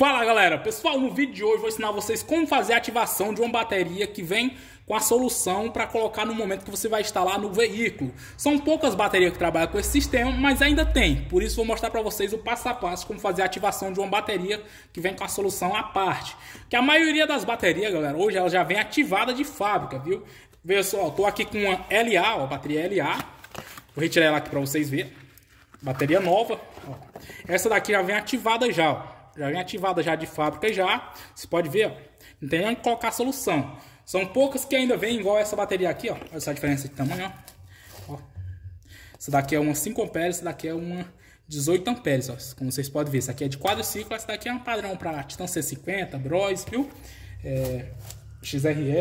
Fala galera, pessoal, no vídeo de hoje vou ensinar vocês como fazer a ativação de uma bateria que vem com a solução para colocar no momento que você vai instalar no veículo. São poucas baterias que trabalham com esse sistema, mas ainda tem. Por isso vou mostrar para vocês o passo a passo como fazer a ativação de uma bateria que vem com a solução à parte. Que a maioria das baterias, galera, hoje ela já vem ativada de fábrica, viu? Veja só, eu tô aqui com uma LA, ó, bateria LA. Vou retirar ela aqui para vocês verem. Bateria nova, ó. Essa daqui já vem ativada já, ó já vem ativada já de fábrica já. Você pode ver, ó, não tem onde colocar é a solução. São poucas que ainda vem igual essa bateria aqui, ó. Olha essa diferença de tamanho, ó. ó. Essa daqui é uma 5 amperes, essa daqui é uma 18 amperes, ó. Como vocês podem ver, essa aqui é de quadriciclo, essa daqui é um padrão para Titan C50, Bros, viu? É, XRE,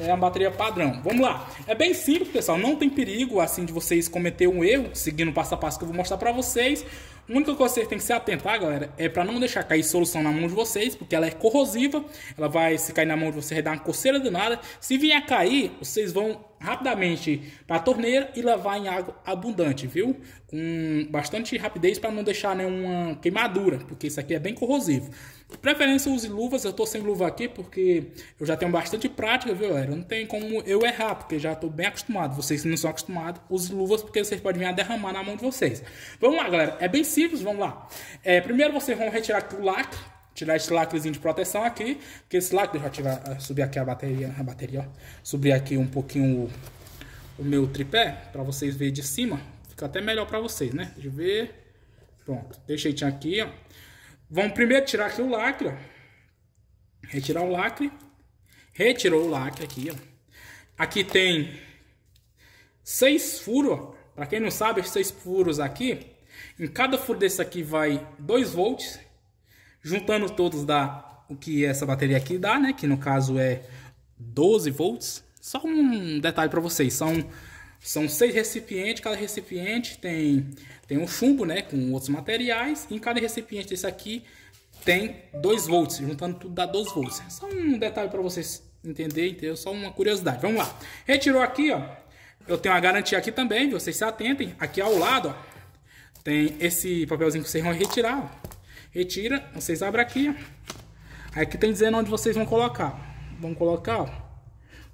é a bateria padrão. Vamos lá. É bem simples, pessoal. Não tem perigo assim de vocês cometer um erro, seguindo o passo a passo que eu vou mostrar para vocês única coisa que vocês têm que se atentar, tá, galera, é para não deixar cair solução na mão de vocês, porque ela é corrosiva, ela vai se cair na mão de vocês, dar uma coceira nada. Se vier a cair, vocês vão rapidamente para a torneira e lavar em água abundante, viu? Com bastante rapidez para não deixar nenhuma queimadura, porque isso aqui é bem corrosivo. De preferência use luvas, eu estou sem luva aqui porque eu já tenho bastante prática, viu galera? Não tem como eu errar, porque já estou bem acostumado. Vocês que não são acostumados, use luvas porque vocês podem vir a derramar na mão de vocês. Vamos lá galera, é bem simples, vamos lá. É, primeiro vocês vão retirar aqui o lacre, tirar esse lacrezinho de proteção aqui, que esse lacre, deixa eu ativar, ah, subir aqui a bateria, a bateria, ó. Subir aqui um pouquinho o, o meu tripé, para vocês verem de cima. Fica até melhor para vocês, né? Deixa eu ver. Pronto, deixei aqui, ó. Vamos primeiro tirar aqui o lacre, ó. Retirar o lacre. Retirou o lacre aqui, ó. Aqui tem seis furos, Para quem não sabe, seis furos aqui. Em cada furo desse aqui vai 2 volts. Juntando todos dá o que essa bateria aqui dá, né? Que no caso é 12 volts. Só um detalhe para vocês. São são seis recipientes, cada recipiente tem, tem um chumbo, né, com outros materiais, e em cada recipiente desse aqui tem 2 volts, juntando tudo dá 12 volts. Só um detalhe para vocês entenderem, entendeu? Só uma curiosidade. Vamos lá. Retirou aqui, ó. Eu tenho a garantia aqui também, vocês se atentem. Aqui ao lado, ó, tem esse papelzinho que vocês vão retirar, ó. Retira, vocês abrem aqui, ó. Aqui tem dizendo onde vocês vão colocar. Vamos colocar, ó.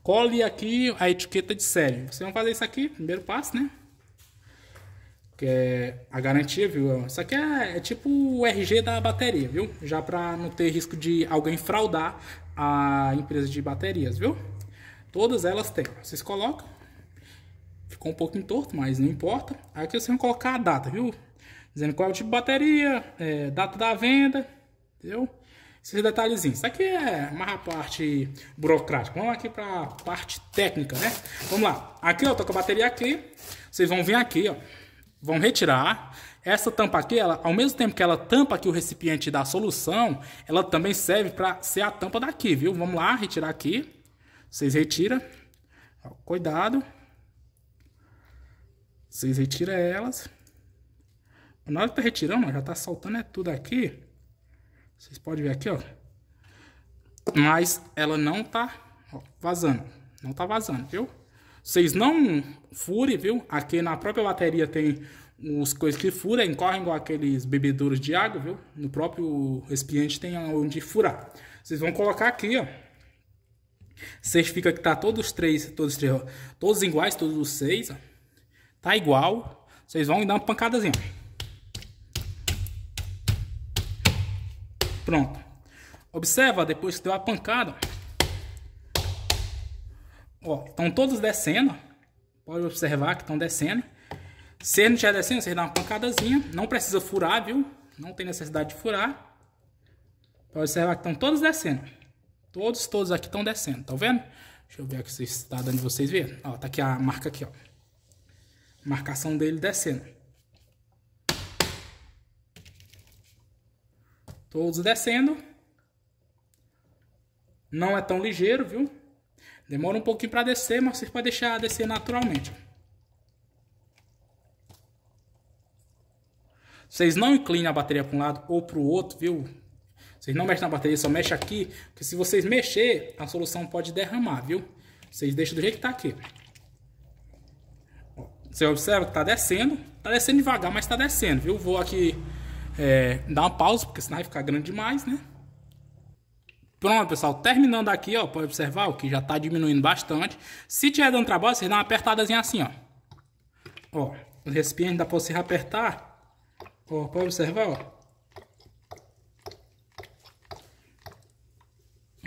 Cole aqui a etiqueta de série. Vocês vão fazer isso aqui, primeiro passo, né? Que é a garantia, viu? Isso aqui é, é tipo o RG da bateria, viu? Já para não ter risco de alguém fraudar a empresa de baterias, viu? Todas elas têm. Vocês colocam. Ficou um pouquinho torto, mas não importa. Aqui vocês vão colocar a data, viu? Dizendo qual é o tipo de bateria, é, data da venda, entendeu? esses detalhezinhos. Isso aqui é mais a parte burocrática. Vamos aqui para a parte técnica, né? Vamos lá. Aqui, ó, tô com a bateria aqui. Vocês vão vir aqui, ó. Vão retirar. Essa tampa aqui, ela, ao mesmo tempo que ela tampa aqui o recipiente da solução, ela também serve para ser a tampa daqui, viu? Vamos lá, retirar aqui. Vocês retiram. Ó, cuidado. Vocês retiram elas. Na hora que tá retirando, já tá soltando é tudo aqui. Vocês podem ver aqui, ó. Mas ela não tá ó, vazando. Não tá vazando, viu? Vocês não furem, viu? Aqui na própria bateria tem os coisas que furam, encorrem igual aqueles bebedouros de água, viu? No próprio recipiente tem onde furar. Vocês vão colocar aqui, ó. Certifica que tá todos três, todos três, ó, todos iguais, todos os seis, ó. Tá igual. Vocês vão dar uma pancadazinha, ó. Pronto. Observa, depois que deu a pancada, ó, estão todos descendo. Pode observar que estão descendo. Se não estiver descendo, você dá uma pancadazinha. Não precisa furar, viu? Não tem necessidade de furar. Pode observar que estão todos descendo. Todos, todos aqui estão descendo, tá vendo? Deixa eu ver aqui se está dando vocês verem. Ó, tá aqui a marca aqui, ó. Marcação dele descendo. Todos descendo. Não é tão ligeiro, viu? Demora um pouquinho para descer, mas vocês podem deixar descer naturalmente. Vocês não inclinem a bateria para um lado ou para o outro, viu? Vocês não mexem na bateria, só mexe aqui, porque se vocês mexer, a solução pode derramar, viu? Vocês deixam do jeito que está aqui. Você observa que está descendo. está descendo devagar, mas está descendo, viu? Vou aqui é, dar uma pausa, porque senão vai ficar grande demais, né? Pronto, pessoal, terminando aqui, ó, pode observar o que já tá diminuindo bastante. Se tiver dando trabalho, vocês dão uma apertadazinha assim, ó. Ó, o recipiente dá pra você apertar. Ó, pode observar, ó.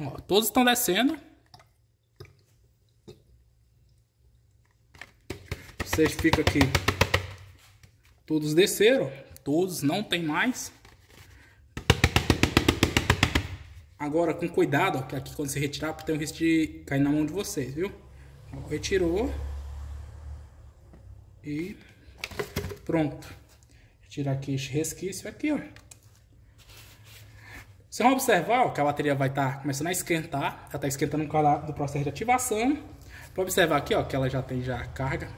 Ó, todos estão descendo. Vocês ficam aqui. Todos desceram todos, não tem mais. Agora, com cuidado, ó, que aqui quando você retirar, tem o um risco de cair na mão de vocês, viu? retirou. E pronto. Tirar aqui esse resquício aqui, ó. Vocês vão observar ó, que a bateria vai estar tá começando a esquentar. Ela está esquentando com do processo de ativação. pode observar aqui, ó, que ela já tem já carga.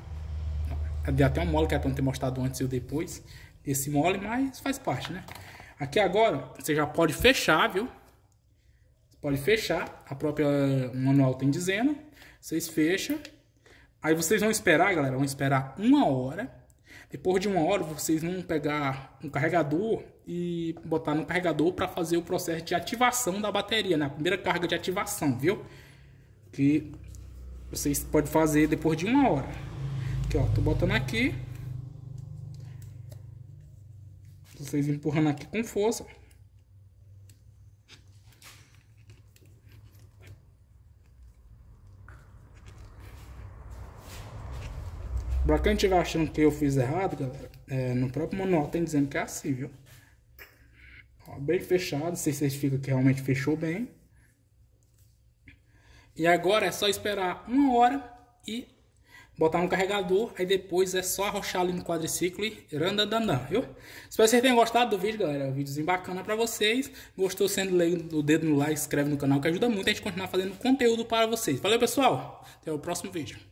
Deu até um mole que é para não ter mostrado antes e depois esse mole, mas faz parte, né? Aqui agora, você já pode fechar, viu? Você pode fechar, a própria manual tem dizendo. Vocês fecham. Aí vocês vão esperar, galera, vão esperar uma hora. Depois de uma hora, vocês vão pegar um carregador e botar no carregador para fazer o processo de ativação da bateria, na né? primeira carga de ativação, viu? Que vocês podem fazer depois de uma hora. Aqui, ó, tô botando aqui. Vocês empurrando aqui com força. Pra quem estiver achando que eu fiz errado, galera, é, no próprio manual tem dizendo que é assim, viu? Ó, bem fechado, se certifica que realmente fechou bem. E agora é só esperar uma hora e botar no carregador, aí depois é só arrochar ali no quadriciclo e randandandan, viu? Espero que vocês tenham gostado do vídeo, galera. É um videozinho bacana pra vocês. Gostou sendo leigo, o dedo no like, inscreve no canal, que ajuda muito a gente continuar fazendo conteúdo para vocês. Valeu, pessoal! Até o próximo vídeo.